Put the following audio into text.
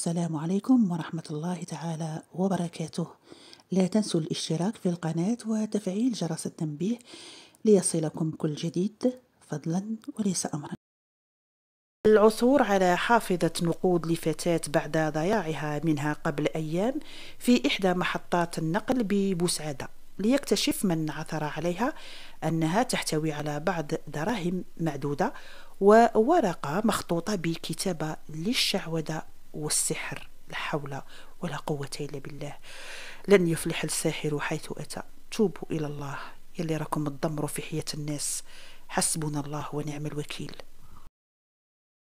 السلام عليكم ورحمة الله تعالى وبركاته لا تنسوا الاشتراك في القناة وتفعيل جرس التنبيه ليصلكم كل جديد فضلا وليس أمرا العثور على حافظة نقود لفتاة بعد ضياعها منها قبل أيام في إحدى محطات النقل ببوسعادة ليكتشف من عثر عليها أنها تحتوي على بعض دراهم معدودة وورقة مخطوطة بكتابة للشعوذة والسحر لا حول ولا قوة إلا بالله لن يفلح الساحر حيث أتى توبوا إلى الله يلي راكم تدمروا في حياة الناس حسبنا الله ونعم الوكيل